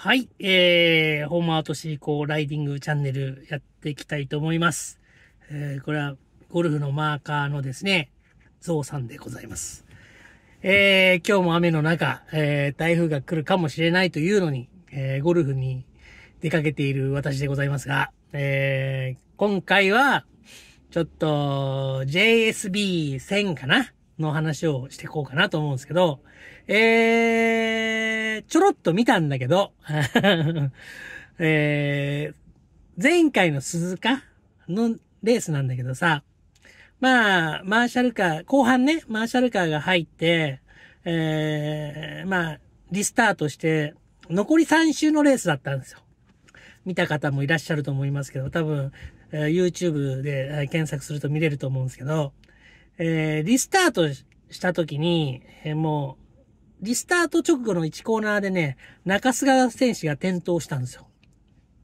はい、えー、ホームアートシーコーライディングチャンネルやっていきたいと思います。えー、これはゴルフのマーカーのですね、ゾウさんでございます。えー、今日も雨の中、えー、台風が来るかもしれないというのに、えー、ゴルフに出かけている私でございますが、えー、今回は、ちょっと、JSB1000 かなの話をしていこうかなと思うんですけど、えー、ちょろっと見たんだけど、えー、前回の鈴鹿のレースなんだけどさ、まあ、マーシャルカー、後半ね、マーシャルカーが入って、えー、まあ、リスタートして、残り3周のレースだったんですよ。見た方もいらっしゃると思いますけど、多分、えー、YouTube で検索すると見れると思うんですけど、えー、リスタートした時に、えー、もう、リスタート直後の1コーナーでね、中須賀選手が転倒したんですよ。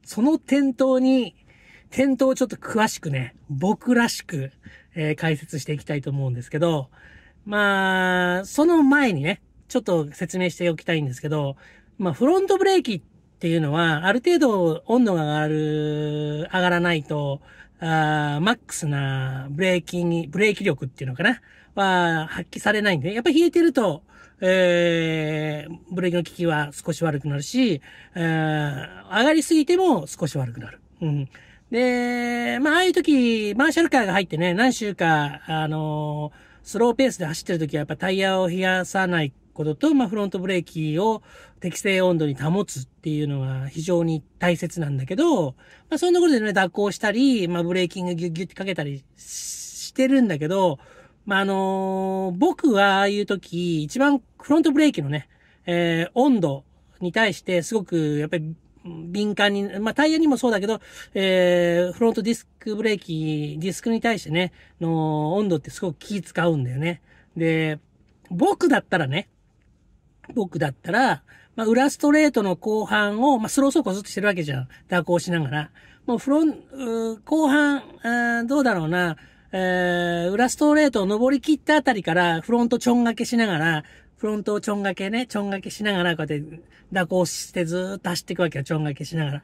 その転倒に、転倒をちょっと詳しくね、僕らしく、えー、解説していきたいと思うんですけど、まあ、その前にね、ちょっと説明しておきたいんですけど、まあ、フロントブレーキっていうのは、ある程度温度が上がる、上がらないと、あマックスなブレーキに、ブレーキ力っていうのかなは発揮されないんで、ね、やっぱ冷えてると、えー、ブレーキの効きは少し悪くなるし、えー、上がりすぎても少し悪くなる。うん。で、まあ、ああいう時、マーシャルカーが入ってね、何週か、あのー、スローペースで走ってる時はやっぱタイヤを冷やさないことと、まあ、フロントブレーキを適正温度に保つっていうのが非常に大切なんだけど、まあ、そんなことでね、蛇行したり、まあ、ブレーキングギュッギュッてかけたりしてるんだけど、まあ、あのー、僕はああいう時、一番フロントブレーキのね、えー、温度に対してすごく、やっぱり、敏感に、まあ、タイヤにもそうだけど、えー、フロントディスクブレーキ、ディスクに対してね、の温度ってすごく気使うんだよね。で、僕だったらね、僕だったら、まあ、裏ストレートの後半を、まあ、スロー走行ずっとしてるわけじゃん。蛇行しながら。もう、フロン、後半、どうだろうな、えー、裏ストレートを登り切ったあたりから、フロントちょんがけしながら、フロントをちょんがけね、ちょんがけしながら、こうやって蛇行してずっと走っていくわけよ。ちょんがけしながら。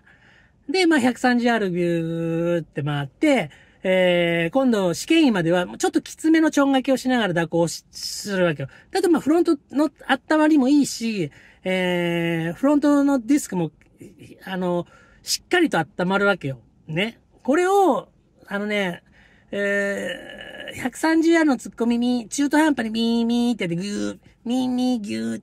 で、まあ、130R ビューって回って、えー、今度試験員までは、ちょっときつめのちょんがけをしながら蛇行するわけよ。だとまあフロントの温まりもいいし、えー、フロントのディスクも、あの、しっかりと温まるわけよ。ね。これを、あのね、えー、130ヤードの突っ込みみ、中途半端にミーミーってでギュー、ミーミーギュー、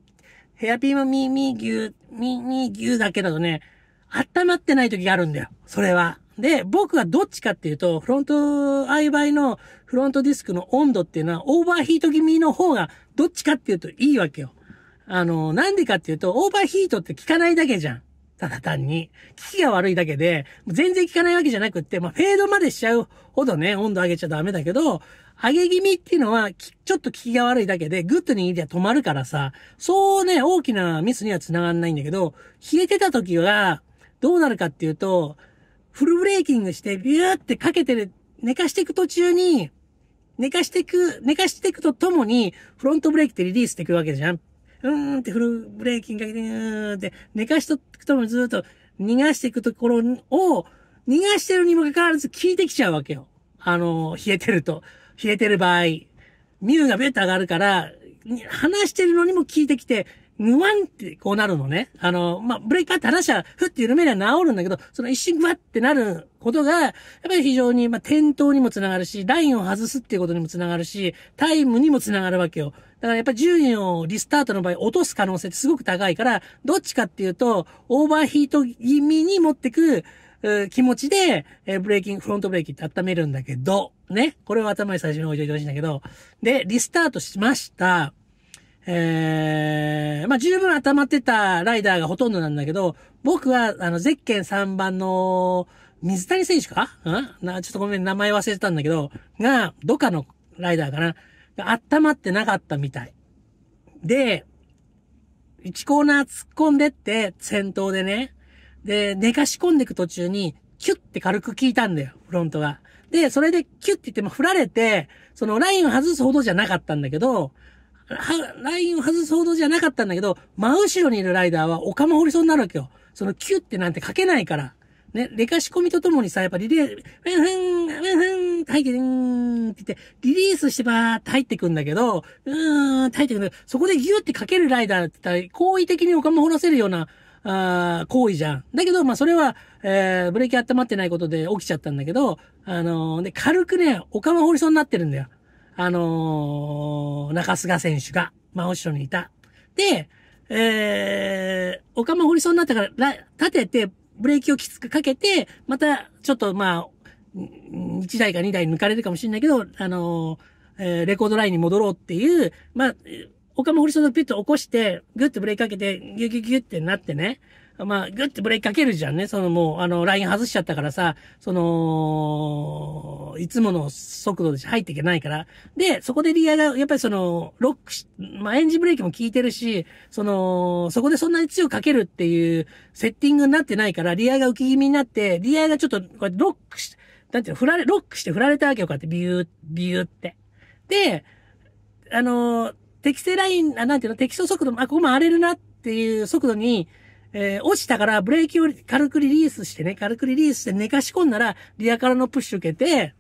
ヘアピンもミーミーギュー、ミーミーギューだけだとね、温まってない時があるんだよ。それは。で、僕はどっちかっていうと、フロントアイバイのフロントディスクの温度っていうのは、オーバーヒート気味の方が、どっちかっていうといいわけよ。あの、なんでかっていうと、オーバーヒートって効かないだけじゃん。ただ単に。機器が悪いだけで、全然効かないわけじゃなくって、まあ、フェードまでしちゃうほどね、温度上げちゃダメだけど、上げ気味っていうのは、ちょっと効きが悪いだけで、グッと握りゃ止まるからさ、そうね、大きなミスには繋がんないんだけど、冷えてた時は、どうなるかっていうと、フルブレーキングしてビューってかけてる、寝かしていく途中に、寝かしていく、寝かしていくとともに、フロントブレーキってリリースしていくわけじゃん。うーんってフルブレーキングかけて、うーんって、寝かしとくともずっと逃がしていくところを、逃がしてるにもかかわらず効いてきちゃうわけよ。あの、冷えてると。冷えてる場合、ミューがベッと上がるから、話してるのにも効いてきて、ぐわんってこうなるのね。あの、まあ、ブレーキーって話は、ふって緩めりゃ治るんだけど、その一瞬ぐわってなることが、やっぱり非常に、まあ、転倒にもつながるし、ラインを外すっていうことにもつながるし、タイムにもつながるわけよ。だからやっぱ順位をリスタートの場合落とす可能性ってすごく高いから、どっちかっていうと、オーバーヒート気味に持ってく、気持ちで、えブレーキング、フロントブレーキって温めるんだけど、ね。これは頭に最初に置いといてほしいんだけど、で、リスタートしました。えー、まあ、十分温まってたライダーがほとんどなんだけど、僕は、あの、ゼッケン3番の、水谷選手かうんな、ちょっとごめん、名前忘れてたんだけど、が、どかのライダーかなが温まってなかったみたい。で、1コーナー突っ込んでって、先頭でね。で、寝かし込んでいく途中に、キュッて軽く効いたんだよ、フロントが。で、それでキュッて言って、まあ、振られて、そのラインを外すほどじゃなかったんだけど、は、ラインを外すほどじゃなかったんだけど、真後ろにいるライダーはお釜掘りそうになるわけよ。そのキュってなんて書けないから。ね、レカ仕込みとともにさ、やっぱリレー、フェンフェン、フェンフェン、入ってんって言って、リリースしてばーって入ってくんだけど、うーん、入ってくんだけど、そこでギューってかけるライダーって言ったら、好意的にお釜掘らせるような、あ行為じゃん。だけど、まあ、それは、えー、ブレーキ温まってないことで起きちゃったんだけど、あのー、で、軽くね、お釜掘りそうになってるんだよ。あのー、中須賀選手が真後ろにいた。で、えー、岡間掘りそうになったから、立てて、ブレーキをきつくかけて、また、ちょっと、まあ、1台か2台抜かれるかもしれないけど、あのー、えー、レコードラインに戻ろうっていう、まあ、岡間掘りそうなピュッと起こして、ぐっッとブレーキかけて、ギュギュギュってなってね、まあ、ぐってブレーキかけるじゃんね。そのもう、あの、ライン外しちゃったからさ、その、いつもの速度で入っていけないから。で、そこでリアが、やっぱりその、ロックし、まあ、エンジンブレーキも効いてるし、その、そこでそんなに強くかけるっていうセッティングになってないから、リアが浮き気味になって、リアがちょっと、こうやってロックし、なんていうの、振られ、ロックして振られたわけよ、こうやって、ビュー、ビューって。で、あの、適正ライン、あ、なんていうの、適正速度、あ、ここも荒れるなっていう速度に、えー、落ちたからブレーキを軽くリリースしてね、軽くリリースして寝かし込んだら、リアからのプッシュ受けて、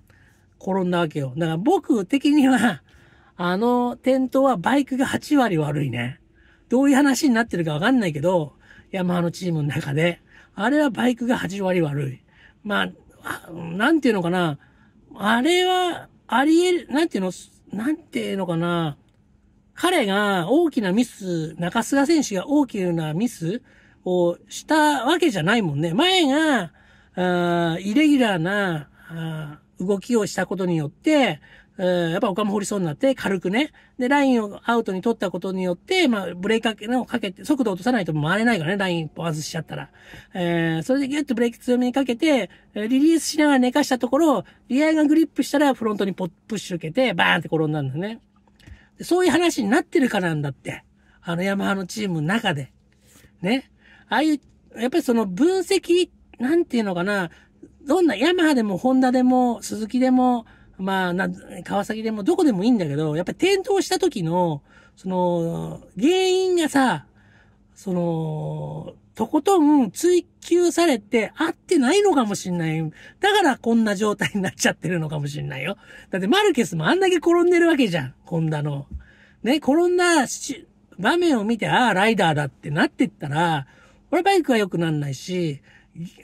転んだわけよ。だから僕的には、あの転倒はバイクが8割悪いね。どういう話になってるかわかんないけど、山マのチームの中で、あれはバイクが8割悪い。まあ、なんていうのかな。あれは、ありえる、なんていうの、なんていうのかな。彼が大きなミス、中須賀選手が大きなミスをしたわけじゃないもんね。前が、あイレギュラーな、あ動きをしたことによって、えー、やっぱ岡も掘りそうになって軽くね。で、ラインをアウトに取ったことによって、まあ、ブレーキかけ、をかけて、速度落とさないと回れないからね、ライン一外しちゃったら。えー、それでギュッとブレーキ強めにかけて、リリースしながら寝かしたところ、リアがグリップしたらフロントにポップッシュ受けて、バーンって転んだんだね。そういう話になってるからなんだって。あの、ヤマハのチームの中で。ね。ああいう、やっぱりその分析、なんていうのかな、どんな、ヤマハでも、ホンダでも、スズキでも、まあ、な、川崎でも、どこでもいいんだけど、やっぱり転倒した時の、その、原因がさ、その、とことん追求されて合ってないのかもしんない。だからこんな状態になっちゃってるのかもしんないよ。だってマルケスもあんだけ転んでるわけじゃん。ホンダの。ね、転んだ場面を見て、ああ、ライダーだってなってったら、俺バイクは良くなんないし、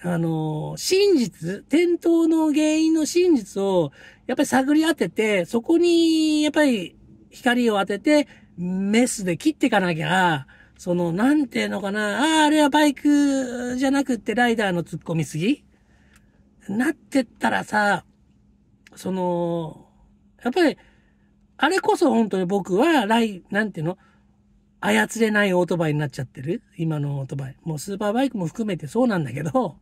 あの、真実、転倒の原因の真実を、やっぱり探り当てて、そこに、やっぱり光を当てて、メスで切っていかなきゃ、その、なんていうのかな、ああ、あれはバイクじゃなくってライダーの突っ込みすぎなってったらさ、その、やっぱり、あれこそ本当に僕は、ライ、なんていうの操れないオートバイになっちゃってる今のオートバイ。もうスーパーバイクも含めてそうなんだけど、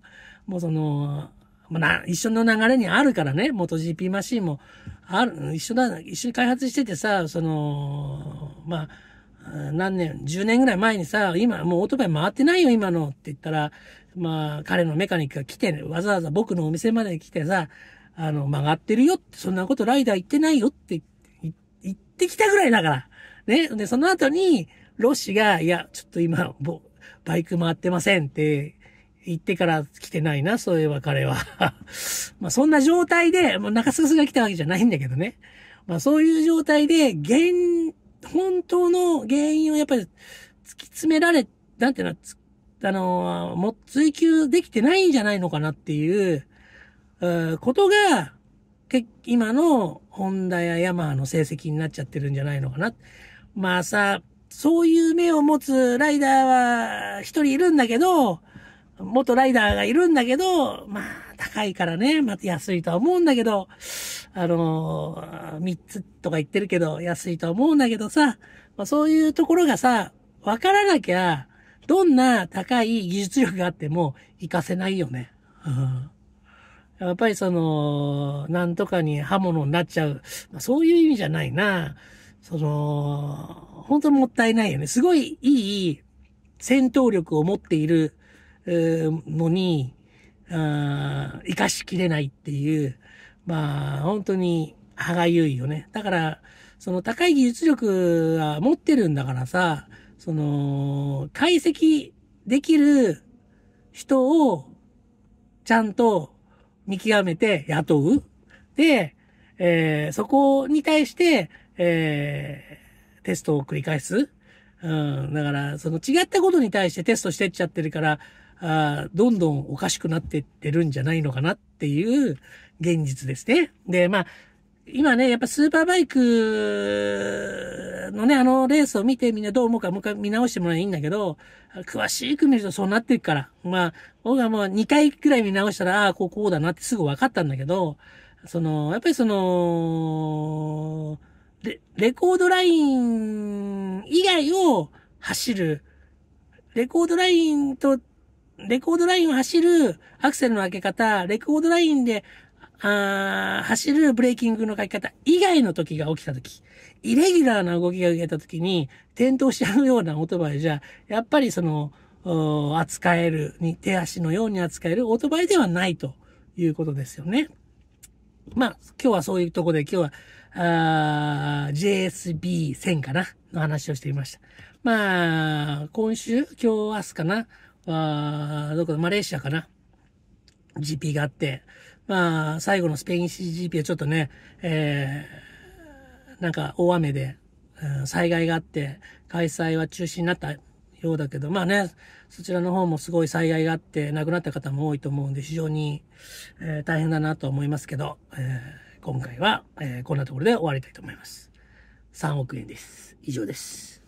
もうその、まあ、な一緒の流れにあるからね、元 GP マシンも、ある、一緒だ、一緒に開発しててさ、その、まあ、何年、10年ぐらい前にさ、今、もうオートバイ回ってないよ、今のって言ったら、まあ、彼のメカニックが来て、ね、わざわざ僕のお店まで来てさ、あの、曲がってるよって、そんなことライダー言ってないよって、言ってきたぐらいだから。ね。で、その後に、ロシが、いや、ちょっと今、バイク回ってませんって言ってから来てないな、そういえば彼は。まあそんな状態で、もう中すが来たわけじゃないんだけどね。まあそういう状態で、現、本当の原因をやっぱり突き詰められ、なんていうの、あの、も、追求できてないんじゃないのかなっていう、うことが、今のホンダやヤマハの成績になっちゃってるんじゃないのかな。まあさ、そういう目を持つライダーは一人いるんだけど、元ライダーがいるんだけど、まあ、高いからね、また安いとは思うんだけど、あのー、3つとか言ってるけど、安いとは思うんだけどさ、まあ、そういうところがさ、わからなきゃ、どんな高い技術力があっても、活かせないよね。う んやっぱりその、なんとかに刃物になっちゃう。まあ、そういう意味じゃないな。その、本当もったいないよね。すごいいい戦闘力を持っているのに、生かしきれないっていう、まあ、本当に歯がゆいよね。だから、その高い技術力は持ってるんだからさ、その、解析できる人を、ちゃんと見極めて雇う。で、えー、そこに対して、えー、テストを繰り返す。うん、だから、その違ったことに対してテストしてっちゃってるから、あどんどんおかしくなってってるんじゃないのかなっていう現実ですね。で、まあ、今ね、やっぱスーパーバイクのね、あのレースを見てみんなどう思うか、もう一回見直してもらえばいいんだけど、詳しく見るとそうなっていくから。まあ、僕はもう2回くらい見直したら、ああ、こうこうだなってすぐ分かったんだけど、その、やっぱりその、レ、レコードライン以外を走る、レコードラインと、レコードラインを走るアクセルの開け方、レコードラインで、あ走るブレーキングの書き方以外の時が起きた時、イレギュラーな動きが受けた時に転倒しちゃうようなオートバイじゃ、やっぱりその、扱えるに、手足のように扱えるオートバイではないということですよね。まあ、今日はそういうとこで、今日はあ JSB1000 かなの話をしていました。まあ、今週、今日、明日かなあどこマレーシアかな ?GP があって、まあ、最後のスペイン CGP はちょっとね、えー、なんか大雨で、うん、災害があって、開催は中止になったようだけど、まあね、そちらの方もすごい災害があって、亡くなった方も多いと思うんで、非常に、えー、大変だなと思いますけど、えー今回は、えー、こんなところで終わりたいと思います。3億円です。以上です。